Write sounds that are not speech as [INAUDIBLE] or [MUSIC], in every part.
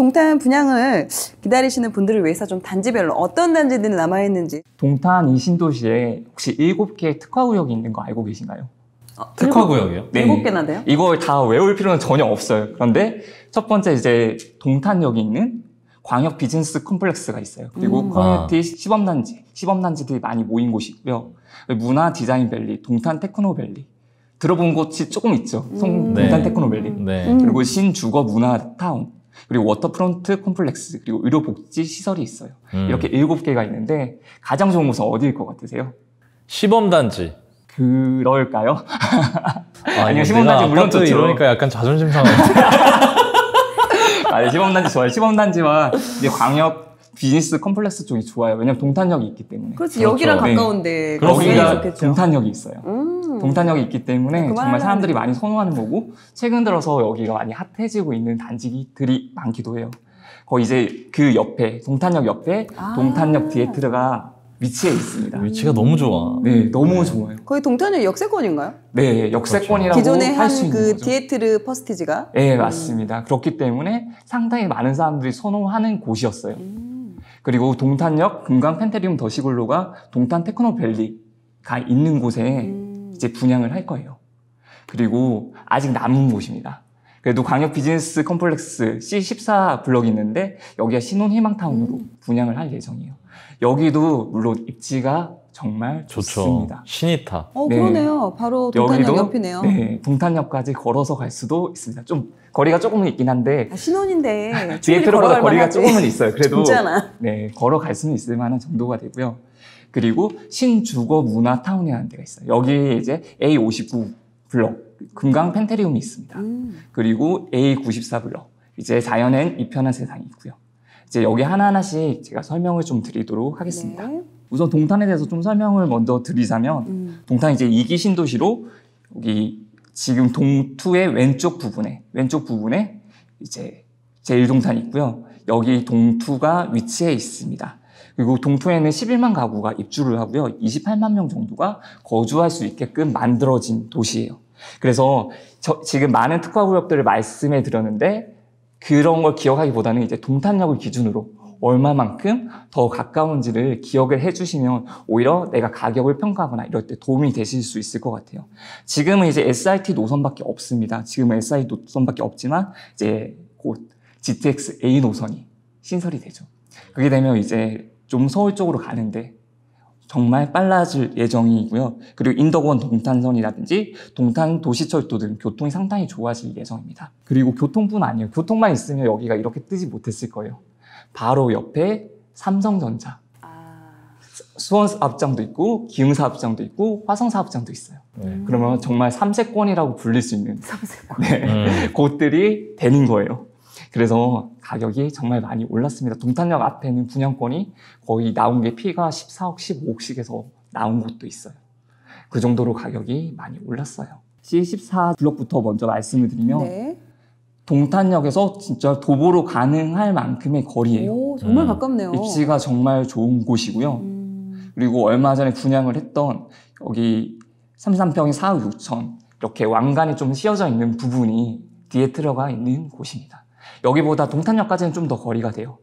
동탄 분양을 기다리시는 분들을 위해서 좀 단지별로 어떤 단지들이 남아있는지 동탄 이신도시에 혹시 7개의 특화구역이 있는 거 알고 계신가요? 아, 특화구역이요? 네. 7개나 돼요? 이걸 다 외울 필요는 전혀 없어요. 그런데 첫 번째 이제 동탄역에 있는 광역 비즈니스 컴플렉스가 있어요. 그리고 음. 커뮤니티 아. 시범단지, 시범단지들이 많이 모인 곳이고요. 문화 디자인 밸리, 동탄 테크노 밸리, 들어본 곳이 조금 있죠. 음. 동탄 테크노밸리. 네. 네. 음. 그리고 신주거 문화타운. 그리고 워터프론트 콤플렉스, 그리고 의료복지 시설이 있어요. 음. 이렇게 일곱 개가 있는데 가장 좋은 곳은 어디일 것 같으세요? 시범단지. 그럴까요? [LAUGHS] 아, 니요 시범단지 물론 좋죠. 이러니까 약간 자존심 상하네. [LAUGHS] 아, 네, 시범단지 좋아요. 시범단지와 이제 광역 비즈니스 컴플렉스 쪽이 좋아요. 왜냐면 동탄역이 있기 때문에. 그렇지, 그렇죠. 여기랑 가까운데. 네. 기가 동탄역이 있어요. 음. 음. 동탄역이 있기 때문에 아, 정말 사람들이 많이 선호하는 거고 최근 들어서 여기가 많이 핫해지고 있는 단지들이 많기도 해요. 거의 이제 그 옆에 동탄역 옆에 아 동탄역 디에트르가 위치에 있습니다. 위치가 너무 좋아. 네, 너무 네. 좋아요. 거의 동탄역 역세권인가요? 네, 역세권이라고 그렇죠. 기존에 한그 디에트르 퍼스티지가. 네, 음. 맞습니다. 그렇기 때문에 상당히 많은 사람들이 선호하는 곳이었어요. 음. 그리고 동탄역 금강 펜테리움 더시굴로가 동탄 테크노밸리가 있는 곳에 음. 이제 분양을 할 거예요. 그리고 아직 남은 곳입니다. 그래도 광역 비즈니스 컴플렉스 C14 블럭이 있는데 여기가 신혼희망타운으로 음. 분양을 할 예정이에요. 여기도 물론 입지가 정말 좋죠. 좋습니다 신이타. 어, 네. 그러네요. 바로 동탄역 여기도, 옆이네요. 네, 동탄역까지 걸어서 갈 수도 있습니다. 좀 거리가 조금은 있긴 한데. 아, 신혼인데. [LAUGHS] 뒤에 들어가다 거리가 조금은 있어요. 그래도. [LAUGHS] 네, 걸어갈 수는 있을 만한 정도가 되고요. 그리고 신주거 문화타운이라는 데가 있어요. 여기에 이제 A59 블럭, 금강 펜테리움이 있습니다. 음. 그리고 A94 블럭, 이제 자연엔 이편한 세상이 있고요. 이제 여기 하나하나씩 제가 설명을 좀 드리도록 하겠습니다. 네. 우선 동탄에 대해서 좀 설명을 먼저 드리자면 음. 동탄이 제 이기 신도시로 여기 지금 동투의 왼쪽 부분에 왼쪽 부분에 이제 제1동탄이 있고요. 여기 동투가 위치해 있습니다. 그리고 동토에는 11만 가구가 입주를 하고요. 28만 명 정도가 거주할 수 있게끔 만들어진 도시예요. 그래서 지금 많은 특화구역들을 말씀해 드렸는데 그런 걸 기억하기보다는 이제 동탄역을 기준으로 얼마만큼 더 가까운지를 기억을 해주시면 오히려 내가 가격을 평가하거나 이럴 때 도움이 되실 수 있을 것 같아요. 지금은 이제 SIT 노선밖에 없습니다. 지금은 SIT 노선밖에 없지만 이제 곧 GTX A 노선이 신설이 되죠. 그게 되면 이제 좀 서울 쪽으로 가는데 정말 빨라질 예정이고요. 그리고 인덕원 동탄선이라든지 동탄 도시철도 등 교통이 상당히 좋아질 예정입니다. 그리고 교통뿐 아니에요. 교통만 있으면 여기가 이렇게 뜨지 못했을 거예요. 바로 옆에 삼성전자. 아. 수원 사업장도 있고 기흥 사업장도 있고 화성 사업장도 있어요. 음... 그러면 정말 삼세권이라고 불릴 수 있는 삼세권. 네, 음... 곳들이 되는 거예요. 그래서 가격이 정말 많이 올랐습니다. 동탄역 앞에는 있 분양권이 거의 나온 게 피가 14억, 15억씩에서 나온 곳도 있어요. 그 정도로 가격이 많이 올랐어요. C14 블록부터 먼저 말씀을 드리면 네. 동탄역에서 진짜 도보로 가능할 만큼의 거리예요. 오, 정말 음. 가깝네요. 입지가 정말 좋은 곳이고요. 음. 그리고 얼마 전에 분양을 했던 여기 33평이 4억 6천 이렇게 왕관이 좀 씌어져 있는 부분이 뒤에 들어가 있는 곳입니다. 여기보다 동탄역까지는 좀 더 거리가 돼요.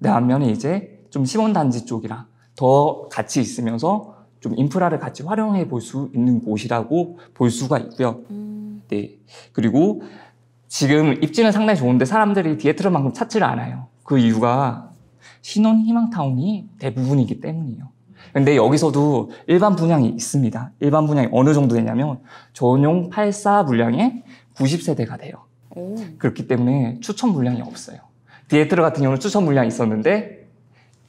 내데면에 이제 좀 시원단지 쪽이라더 같이 있으면서 좀 인프라를 같이 활용해 볼 수 있는 곳이라고 볼 수가 있고요. 음. 네. 그리고 지금 입지는 상당히 좋은데 사람들이 디에트르만큼 찾지를 않아요. 그 이유가 신혼 희망타운이 대부분이기 때문이에요. 근데 여기서도 일반 분양이 있습니다. 일반 분양이 어느 정도 되냐면 전용 84분량의 90세대가 돼요. 오. 그렇기 때문에 추천 물량이 없어요. 디에트르 같은 경우는 추천 물량이 있었는데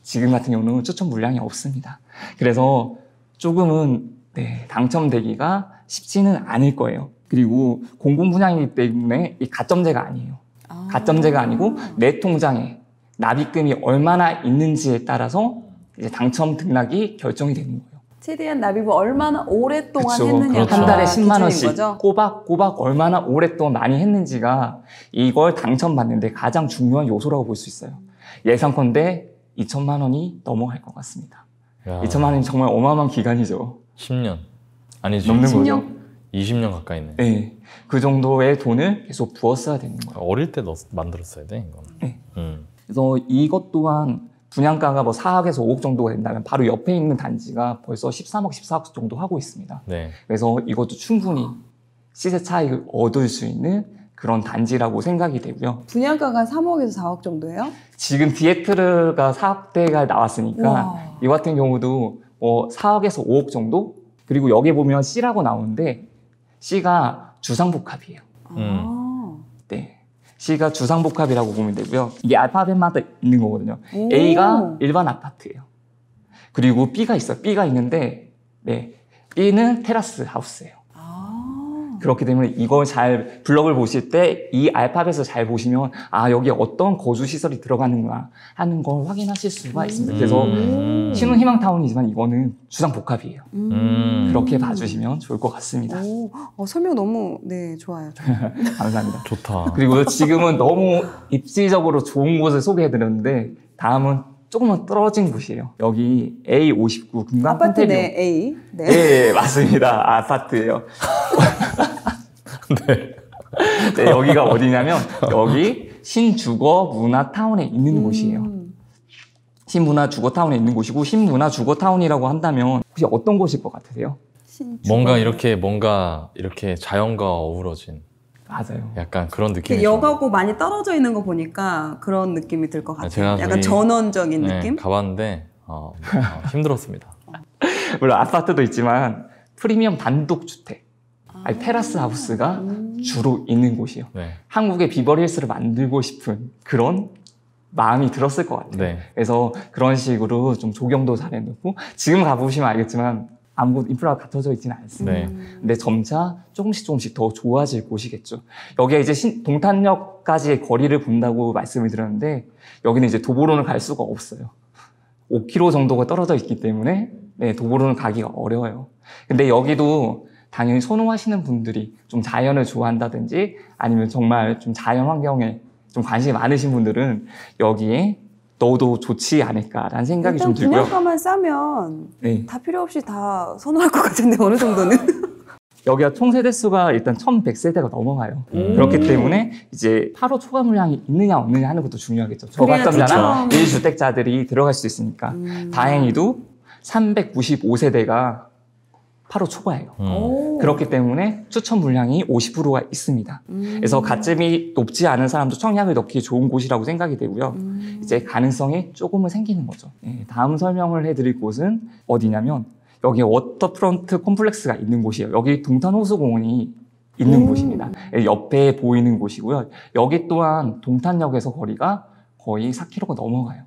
지금 같은 경우는 추천 물량이 없습니다. 그래서 조금은 네, 당첨되기가 쉽지는 않을 거예요. 그리고 공공 분양이기 때문에 이 가점제가 아니에요. 아. 가점제가 아니고 내 통장에 납입금이 얼마나 있는지에 따라서 이제 당첨 등락이 결정이 되는 거예요. 최대한 납입을 얼마나 오랫동안 그쵸, 했느냐 그렇죠. 한 달에 10만 원씩 거죠? 꼬박꼬박 얼마나 오랫동안 많이 했는지가 이걸 당첨받는데 가장 중요한 요소라고 볼 수 있어요. 예상컨대 2천만 원이 넘어갈 것 같습니다. 야. 2천만 원이 정말 어마어마한 기간이죠. 10년 아니죠. 넘는 10년? 거죠. 20년 가까이네. 네, 그 정도의 돈을 계속 부었어야 되는 거예요. 어릴 때넣 만들었어야 돼 이건. 네. 음. 그래서 이것 또한 분양가가 뭐 4억에서 5억 정도가 된다면 바로 옆에 있는 단지가 벌써 13억, 14억 정도 하고 있습니다. 네. 그래서 이것도 충분히 시세 차익을 얻을 수 있는 그런 단지라고 생각이 되고요. 분양가가 3억에서 4억 정도예요? 지금 디에트르가 4억대가 나왔으니까 우와. 이 같은 경우도 뭐 4억에서 5억 정도? 그리고 여기 보면 C라고 나오는데 C가 주상복합이에요. 아. 음. 네. C가 주상복합이라고 보면 되고요. 이게 알파벳마다 있는 거거든요. 오. A가 일반 아파트예요. 그리고 B가 있어요. B가 있는데 네, B는 테라스 하우스예요. 그렇기 때문에 이걸 잘 블럭을 보실 때 이 알파벳을 잘 보시면 아 여기 어떤 거주 시설이 들어가는가 하는 걸 확인하실 수가 있습니다. 그래서 음. 신혼 희망 타운이지만 이거는 주상 복합이에요. 음. 그렇게 봐주시면 좋을 것 같습니다. 오, 어, 설명 너무 네 좋아요. [LAUGHS] 감사합니다. 좋다. 그리고 지금은 너무 입지적으로 좋은 곳을 소개해드렸는데 다음은 조금만 떨어진 곳이에요. 여기 A59 금강 아파트 내 네, A. 네. 예, 예 맞습니다. 아파트예요. [LAUGHS] 네. 네, 여기가 어디냐면 여기 신주거 문화 타운에 있는 음. 곳이에요. 신문화 주거 타운에 있는 곳이고 신문화 주거 타운이라고 한다면 혹시 어떤 곳일 것 같으세요? 뭔가 이렇게 뭔가 이렇게 자연과 어우러진 맞아요. 약간 그런 느낌이 여가고 많이 떨어져 있는 거 보니까 그런 느낌이 들것 네, 같아요. 약간 전원적인 네, 느낌? 가봤는데 어, 어, 힘들었습니다. [LAUGHS] 물론 아파트도 있지만 프리미엄 단독 주택 아니 테라스 하우스가 주로 있는 곳이요. 네. 한국의 비버리힐스를 만들고 싶은 그런 마음이 들었을 것 같아요. 네. 그래서 그런 식으로 좀 조경도 잘 해놓고 지금 가보시면 알겠지만 아무 인프라가 갖춰져 있지는 않습니다. 네. 근데 점차 조금씩 조금씩 더 좋아질 곳이겠죠. 여기에 이제 신, 동탄역까지의 거리를 본다고 말씀을 드렸는데 여기는 이제 도보로는 갈 수가 없어요. 5km 정도가 떨어져 있기 때문에 네, 도보로는 가기가 어려워요. 근데 여기도 당연히 선호하시는 분들이 좀 자연을 좋아한다든지 아니면 정말 좀 자연 환경에 좀 관심이 많으신 분들은 여기에 넣어도 좋지 않을까라는 생각이 좀 들고요. 기념가만 싸면 네. 다 필요 없이 다 선호할 것 같은데 어느 정도는? [LAUGHS] 여기가 총 세대 수가 일단 1,100세대가 넘어가요. 음. 그렇기 때문에 이제 8호 초과 물량이 있느냐 없느냐 하는 것도 중요하겠죠. 저가점자나 1주택자들이 들어갈 수 있으니까. 음. 다행히도 395세대가 8호 초과예요. 음. 그렇기 때문에 추천 물량이 50%가 있습니다. 음. 그래서 가점이 높지 않은 사람도 청약을 넣기 좋은 곳이라고 생각이 되고요. 음. 이제 가능성이 조금은 생기는 거죠. 네, 다음 설명을 해드릴 곳은 어디냐면 여기 워터프론트 콤플렉스가 있는 곳이에요. 여기 동탄호수공원이 있는 곳입니다. 예, 옆에 보이는 곳이고요. 여기 또한 동탄역에서 거리가 거의 4km가 넘어가요.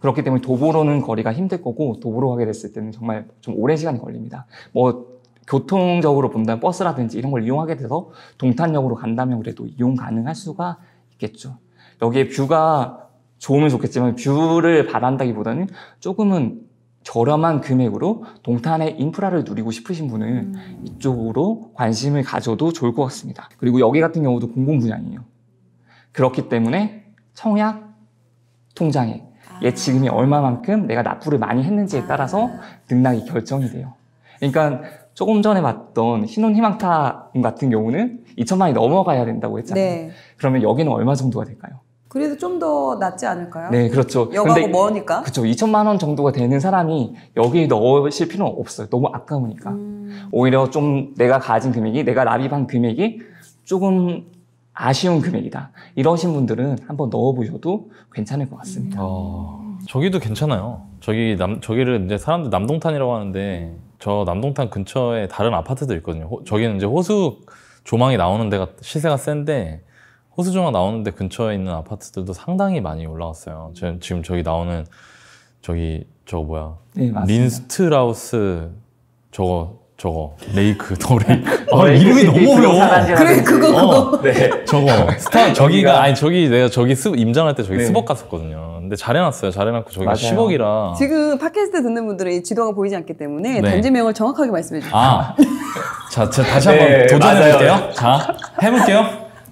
그렇기 때문에 도보로는 거리가 힘들 거고 도보로 가게 됐을 때는 정말 좀 오랜 시간이 걸립니다. 뭐 교통적으로 본다면 버스라든지 이런 걸 이용하게 돼서 동탄역으로 간다면 그래도 이용 가능할 수가 있겠죠. 여기에 뷰가 좋으면 좋겠지만 뷰를 바란다기보다는 조금은 저렴한 금액으로 동탄의 인프라를 누리고 싶으신 분은 음. 이쪽으로 관심을 가져도 좋을 것 같습니다. 그리고 여기 같은 경우도 공공 분양이에요. 그렇기 때문에 청약 통장에 아. 예치금이 얼마만큼 내가 납부를 많이 했는지에 아. 따라서 등락이 결정이 돼요. 그러니까 조금 전에 봤던 신혼희망타 같은 경우는 2천만이 넘어가야 된다고 했잖아요. 네. 그러면 여기는 얼마 정도가 될까요? 그래도 좀 더 낫지 않을까요? 네, 그렇죠. 여가고 뭐니까? 그렇죠. 2천만 원 정도가 되는 사람이 여기에 넣으실 필요는 없어요. 너무 아까우니까. 음... 오히려 좀 내가 가진 금액이, 내가 납입한 금액이 조금 아쉬운 금액이다. 이러신 분들은 한번 넣어보셔도 괜찮을 것 같습니다. 음... 아, 저기도 괜찮아요. 저기 남, 저기를 이제 사람들 남동탄이라고 하는데 음... 저 남동탄 근처에 다른 아파트도 있거든요. 저기는 이제 호수 조망이 나오는 데가 시세가 센데 호수 조망 나오는데 근처에 있는 아파트들도 상당히 많이 올라왔어요. 지금, 저기 나오는 저기 저거 뭐야? 네, 린스트라우스 저거 저거 레이크 더 레이크 어, [LAUGHS] 이름이 너무 어려워 네, 그래 그거 그거 어, 네. 저거 스타 저기가 아니 저기 내가 저기 스, 임장할 때 저기 네. 스벅 갔었거든요 근데 잘해놨어요. 잘해놨고 저기가 맞아요. 10억이라. 지금 팟캐스트 듣는 분들은 이 지도가 보이지 않기 때문에 네. 단지명을 정확하게 말씀해 주세요. 아, [LAUGHS] 자, 제가 다시 한번 네, 도전해볼게요. 자, 해볼게요.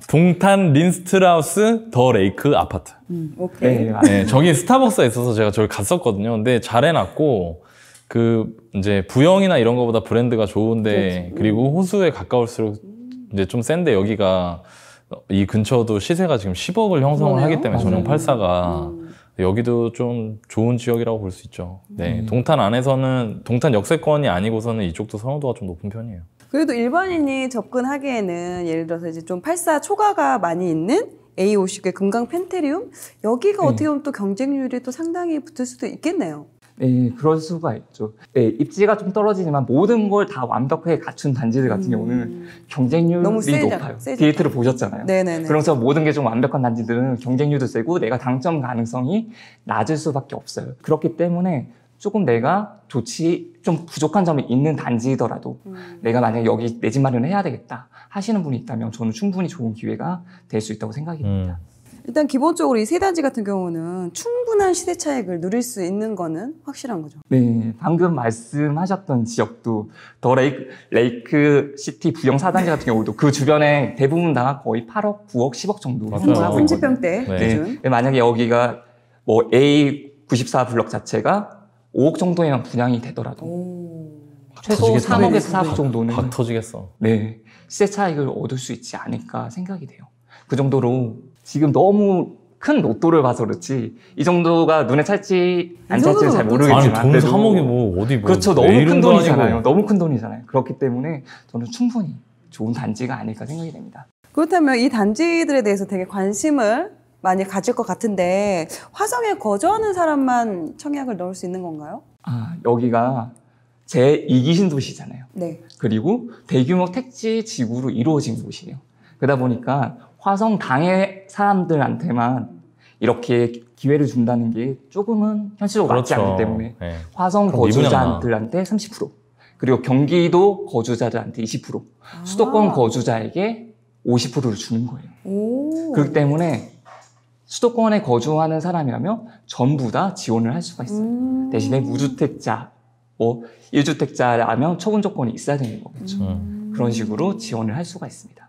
동탄 린스트라우스 더 레이크 아파트. 음, 오케이. 네, 네, 네 저기 스타벅스에 있어서 제가 저기 갔었거든요. 근데 잘해놨고 그 이제 부영이나 이런 거보다 브랜드가 좋은데 그렇지. 음. 그리고 호수에 가까울수록 이제 좀 센데 여기가 이 근처도 시세가 지금 10억을 형성을 하기 때문에 전용 84가 음. 여기도 좀 좋은 지역이라고 볼 수 있죠. 네, 음. 동탄 안에서는 동탄 역세권이 아니고서는 이쪽도 선호도가 좀 높은 편이에요. 그래도 일반인이 접근하기에는 예를 들어서 이제 좀 팔사 초과가 많이 있는 A50의 금강 펜테리움 여기가 음. 어떻게 보면 또 경쟁률이 또 상당히 붙을 수도 있겠네요. 네, 그럴 수가 있죠. 네, 입지가 좀 떨어지지만 모든 걸 다 완벽하게 갖춘 단지들 같은 음. 경우는 경쟁률이 세다, 높아요. 데이디트를 보셨잖아요. 네네네. 그래서 모든 게 좀 완벽한 단지들은 경쟁률도 세고 내가 당첨 가능성이 낮을 수밖에 없어요. 그렇기 때문에 조금 내가 조치 좀 부족한 점이 있는 단지더라도 음. 내가 만약 여기 내 집 마련을 해야 되겠다 하시는 분이 있다면 저는 충분히 좋은 기회가 될 수 있다고 생각이 음. 듭니다. 음. 일단 기본적으로 이 세 단지 같은 경우는 충분한 시세 차익을 누릴 수 있는 거는 확실한 거죠. 네, 방금 말씀하셨던 지역도 더 레이크, 레이크 시티 부영 4단지 같은 경우도 그 주변에 대부분 다 거의 8억, 9억, 10억 정도 하고 있거든요. 3 네. 네, 만약에 여기가 뭐 A 94 블럭 자체가 5억 정도에만 분양이 되더라도 오, 최소 3억에서 4억 정도는 박 터지겠어. 네, 시세 차익을 얻을 수 있지 않을까 생각이 돼요. 그 정도로 지금 너무 큰 로또를 봐서 그렇지 이 정도가 눈에 찰지 안 찰지는 잘 뭐 모르겠지만 돈 3억이 뭐 어디 뭐 그렇죠 너무 큰 돈이잖아요 아니고. 너무 큰 돈이잖아요 그렇기 때문에 저는 충분히 좋은 단지가 아닐까 생각이 됩니다 그렇다면 이 단지들에 대해서 되게 관심을 많이 가질 것 같은데 화성에 거주하는 사람만 청약을 넣을 수 있는 건가요? 아 여기가 제이기 신도시잖아요 네. 그리고 대규모 택지 지구로 이루어진 곳이에요 그러다 보니까 화성 당의 사람들한테만 이렇게 기회를 준다는 게 조금은 현실적으로 그렇죠. 맞지 않기 그렇죠. 때문에 네. 화성 거주자들한테 30% 그리고 경기도 거주자들한테 20% 아. 수도권 거주자에게 50%를 주는 거예요. 오. 그렇기 때문에 수도권에 거주하는 사람이라면 전부 다 지원을 할 수가 있어요. 음. 대신에 무주택자, 뭐일주택자라면 처분 조건이 있어야 되는 거겠죠. 음. 그런 식으로 지원을 할 수가 있습니다.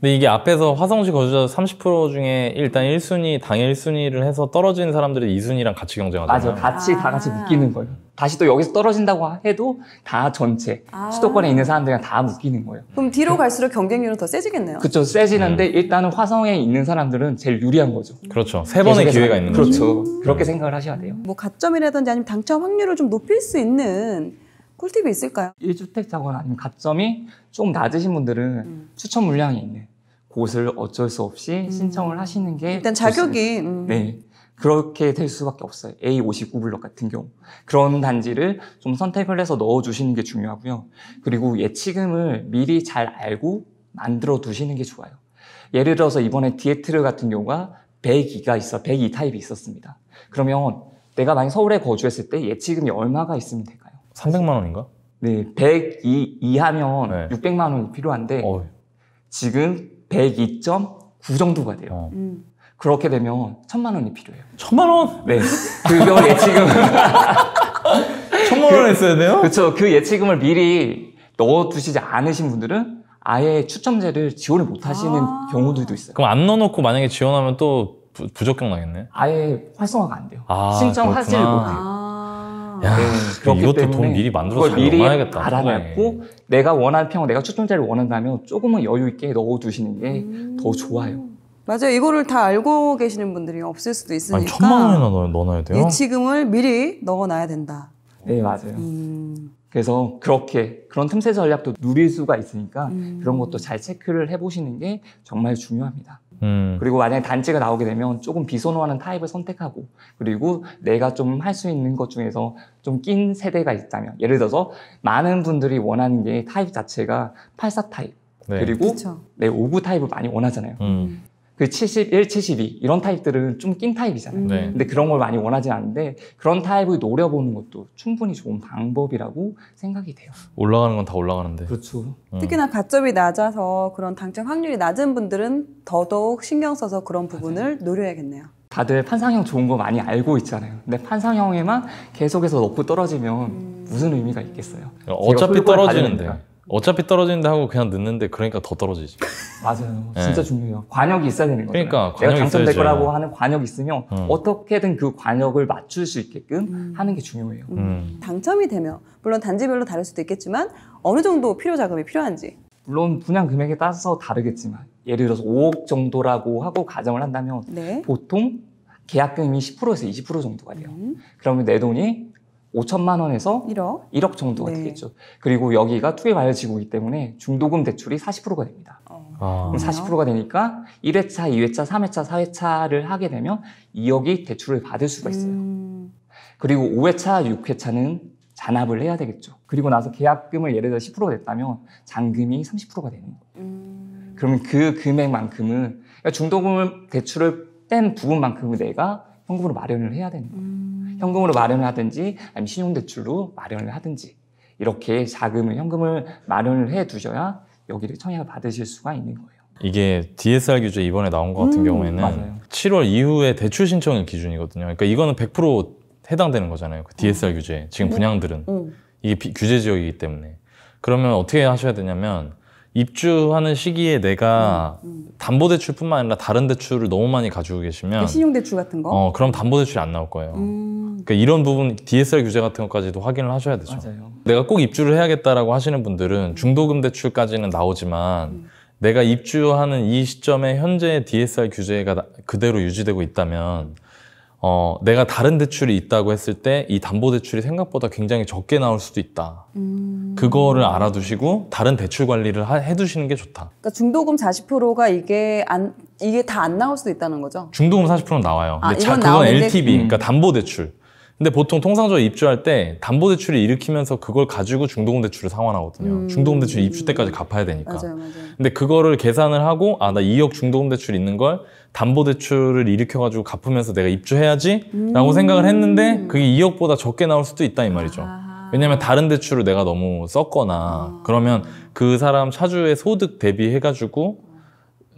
근데 이게 앞에서 화성시 거주자 30% 중에 일단 1순위, 당일 1순위를 해서 떨어진 사람들이 2순위랑 같이 경쟁하잖아요. 맞아요. 같이 다 같이 묶이는 거예요. 다시 또 여기서 떨어진다고 해도 다 전체 아. 수도권에 있는 사람들이랑 다 묶이는 거예요. 그럼 뒤로 갈수록 경쟁률은 더 세지겠네요. 그렇죠. 세지는데 음. 일단은 화성에 있는 사람들은 제일 유리한 거죠. 그렇죠. 세 번의 기회가 있는 거죠. 그렇죠. 음. 그렇게 생각을 하셔야 돼요. 뭐 가점이라든지 아니면 당첨 확률을 좀 높일 수 있는 꿀팁이 있을까요? 1주택 자거나 아니면 가점이 조금 낮으신 분들은 음. 추천 물량이 있는 곳을 어쩔 수 없이 음. 신청을 하시는 게 일단 자격이 음. 네 그렇게 될 수밖에 없어요. a 5 9블럭 같은 경우 그런 단지를 좀 선택을 해서 넣어 주시는 게 중요하고요. 그리고 예치금을 미리 잘 알고 만들어 두시는 게 좋아요. 예를 들어서 이번에 디에트르 같은 경우가 102가 있어 102 타입이 있었습니다. 그러면 내가 만약 서울에 거주했을 때 예치금이 얼마가 있으면 될까요? 300만 원인가? 네, 100 이, 하면 네. 600만 원이 필요한데 어이. 지금 102.9 정도가 돼요. 어. 음. 그렇게 되면 천만 원이 필요해요. 천만 원? 네. 그걸 예치금 [LAUGHS] 천만 원 했어야 돼요? 그렇죠. 그 예치금을 미리 넣어두시지 않으신 분들은 아예 추첨제를 지원을 못 하시는 아 경우들도 있어요. 그럼 안 넣어놓고 만약에 지원하면 또 부, 부적격 나겠네? 아예 활성화가 안 돼요. 아, 신청하지를 못해요. 뭐. 야, 네. 그렇기 이것도 때문에 돈 미리 만들어서 미리 넣어야겠다. 알아놨고 네. 내가 원하는 평, 내가 추천자를 원한다면 조금은 여유 있게 넣어두시는 게더 음. 좋아요. 맞아요. 이거를 다 알고 계시는 분들이 없을 수도 있으니까. 아니, 천만 원이나 넣, 넣어놔야 돼요? 예치금을 미리 넣어놔야 된다. 네, 맞아요. 음. 그래서 그렇게 그런 틈새 전략도 누릴 수가 있으니까 음. 그런 것도 잘 체크를 해보시는 게 정말 중요합니다. 음. 그리고 만약에 단체가 나오게 되면 조금 비선호하는 타입을 선택하고 그리고 내가 좀 할 수 있는 것 중에서 좀 낀 세대가 있다면 예를 들어서 많은 분들이 원하는 게 타입 자체가 84 타입 네. 그리고 네, 59 타입을 많이 원하잖아요. 음. 그 71, 72 이런 타입들은 좀 낀 타입이잖아요. 음. 네. 근데 그런 걸 많이 원하지 않는데 그런 타입을 노려보는 것도 충분히 좋은 방법이라고 생각이 돼요. 올라가는 건 다 올라가는데. 그렇죠. 음. 특히나 가점이 낮아서 그런 당첨 확률이 낮은 분들은 더더욱 신경 써서 그런 부분을 노려야겠네요. 다들 판상형 좋은 거 많이 알고 있잖아요. 근데 판상형에만 계속해서 높고 떨어지면 음... 무슨 의미가 있겠어요? 어차피 떨어지는데. 어차피 떨어진다 하고 그냥 넣는데 그러니까 더 떨어지지. [LAUGHS] 맞아요. 네. 진짜 중요해요. 관역이 있어야 되는 거예요. 그러니까 내가 당첨될 거라고 하는 관역이 있으면 음. 어떻게든 그 관역을 맞출 수 있게끔 음. 하는 게 중요해요. 음. 음. 당첨이 되면 물론 단지별로 다를 수도 있겠지만 어느 정도 필요 자금이 필요한지. 물론 분양 금액에 따라서 다르겠지만 예를 들어서 5억 정도라고 하고 가정을 한다면 네. 보통 계약금이 10%에서 20% 정도가 돼요. 음. 그러면 내 돈이 5천만 원에서 1억, 1억 정도가 네. 되겠죠. 그리고 여기가 투기 마열 지구이기 때문에 중도금 대출이 40%가 됩니다. 어. 아. 그럼 40%가 되니까 1회차, 2회차, 3회차, 4회차를 하게 되면 2억이 대출을 받을 수가 있어요. 음. 그리고 5회차, 6회차는 잔압을 해야 되겠죠. 그리고 나서 계약금을 예를 들어 10%가 됐다면 잔금이 30%가 되는 거예요. 음. 그러면 그 금액만큼은 그러니까 중도금 대출을 뺀 부분만큼은 내가 현금으로 마련을 해야 되는 거예요. 음. 현금으로 마련을 하든지 아니면 신용대출로 마련을 하든지 이렇게 자금을 현금을 마련을 해 두셔야 여기를 청약 받으실 수가 있는 거예요. 이게 DSR 규제 이번에 나온 것 같은 음, 경우에는 맞아요. 7월 이후에 대출 신청일 기준이거든요. 그러니까 이거는 100% 해당되는 거잖아요. 그 DSR 음. 규제 지금 분양들은 음. 어. 이게 규제 지역이기 때문에 그러면 어떻게 하셔야 되냐면 입주하는 시기에 내가 음, 음. 담보대출뿐만 아니라 다른 대출을 너무 많이 가지고 계시면 그 신용대출 같은 거? 어, 그럼 담보대출이 안 나올 거예요. 음. 그러니까 이런 부분 DSR 규제 같은 것까지도 확인을 하셔야 되죠. 맞아요. 내가 꼭 입주를 해야겠다라고 하시는 분들은 음. 중도금 대출까지는 나오지만 음. 내가 입주하는 이 시점에 현재의 DSR 규제가 그대로 유지되고 있다면 어, 내가 다른 대출이 있다고 했을 때 이 담보대출이 생각보다 굉장히 적게 나올 수도 있다. 음... 그거를 알아두시고 다른 대출 관리를 하, 해두시는 게 좋다. 그러니까 중도금 40%가 이게 안 이게 다 안 나올 수도 있다는 거죠? 중도금 40%는 나와요. 아, 근데 자, 그건 나오는데... LTV, 음. 그러니까 담보대출. 근데 보통 통상적으로 입주할 때 담보대출을 일으키면서 그걸 가지고 중도금 대출을 상환하거든요. 음... 중도금 대출 입주 때까지 갚아야 되니까. 맞아요, 맞아요. 근데 그거를 계산을 하고 아 나 2억 중도금 대출 있는 걸 담보대출을 일으켜가지고 갚으면서 내가 입주해야지라고 생각을 했는데 음. 그게 2억보다 적게 나올 수도 있다 이 말이죠. 왜냐면 다른 대출을 내가 너무 썼거나 아. 그러면 그 사람 차주의 소득 대비해가지고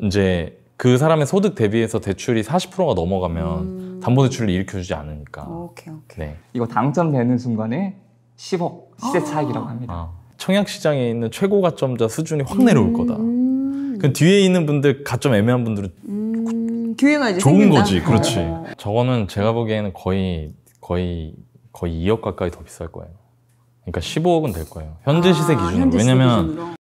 이제 그 사람의 소득 대비해서 대출이 40%가 넘어가면 음. 담보대출을 일으켜주지 않으니까. 오케이, 오케이. 네. 이거 당첨되는 순간에 10억 시세 차익이라고 아. 합니다. 아. 청약 시장에 있는 최고 가점자 수준이 확 내려올 음. 거다. 음. 그 뒤에 있는 분들 가점 애매한 분들은 음. 기회가 이 좋은 생긴다. 거지. 그렇지. 어. 저거는 제가 보기에는 거의 거의 거의 2억 가까이 더 비쌀 거예요. 그러니까 15억은 될 거예요. 현재 아, 시세 아, 기준으로. 현재 왜냐면 기준으로.